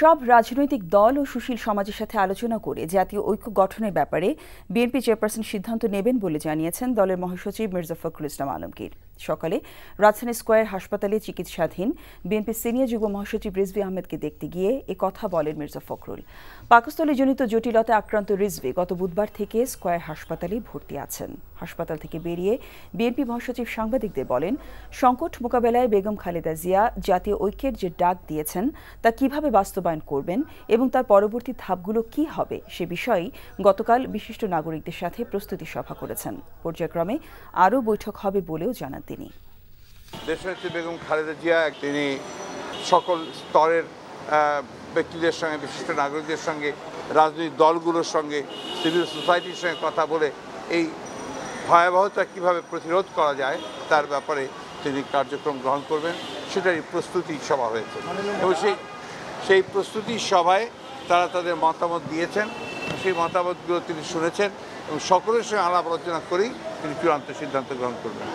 সব রাজনৈতিক দল ও সুশীল সমাজের সাথে আলোচনা করে জাতীয় ঐক্য গঠনের ব্যাপারে বিএনপি চেয়ারপারসন সিদ্ধান্ত নেবেন বলে জানিয়েছেন দলের মহাসচিব মির্জা ফখরুল ইসলাম আলমগীর সকালে রাজধানী স্কোয়ার হাসপাতালে চিকিৎসাধীন বিএনপি সিনিয়র যুগ্ম মহাসচিব রিজভি আহমেদকে দেখতে গিয়ে এ কথা বলেন মির্জা ফখরুল জনিত জটিলতা আক্রান্ত রিজভি গত বুধবার থেকে স্কোয়ার হাসপাতালে ভর্তি আছেন হাসপাতাল থেকে বেরিয়ে বিএনপি মহাসচিব সাংবাদিকদের বলেন সংকট মোকাবেলায় বেগম খালেদা জিয়া জাতীয় ঐক্যের যে ডাক দিয়েছেন তা কিভাবে বাস্তবায়ন করবেন এবং তার পরবর্তী ধাপগুলো কি হবে সে বিষয়ে গতকাল বিশিষ্ট নাগরিকদের সাথে প্রস্তুতি সভা করেছেন পর্যায়ক্রমে আরও বৈঠক হবে বলেও জানান তিনি দেশনেত্রী বেগম খালেদা জিয়া তিনি সকল স্তরের ব্যক্তিদের সঙ্গে বিশিষ্ট নাগরিকদের সঙ্গে রাজনৈতিক দলগুলোর সঙ্গে সিভিল সোসাইটির সঙ্গে কথা বলে এই ভয়াবহতা কিভাবে প্রতিরোধ করা যায় তার ব্যাপারে তিনি কার্যক্রম গ্রহণ করবেন সেটারই প্রস্তুতি সভা হয়েছে এবং সেই সেই প্রস্তুতি সভায় তারা তাদের মতামত দিয়েছেন সেই মতামতগুলো তিনি শুনেছেন এবং সকলের সঙ্গে আলাপ আলোচনা করেই তিনি চূড়ান্ত সিদ্ধান্ত গ্রহণ করবেন